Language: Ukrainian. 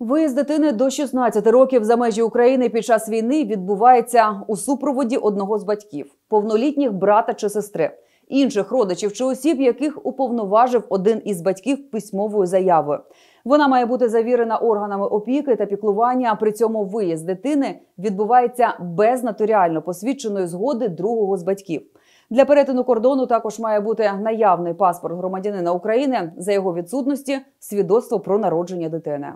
Виїзд дитини до 16 років за межі України під час війни відбувається у супроводі одного з батьків, повнолітніх брата чи сестри, інших родичів чи осіб, яких уповноважив один із батьків письмовою заявою. Вона має бути завірена органами опіки та піклування. При цьому виїзд дитини відбувається без нотаріально посвідченої згоди другого з батьків. Для перетину кордону також має бути наявний паспорт громадянина України за його відсутності, свідоцтво про народження дитини.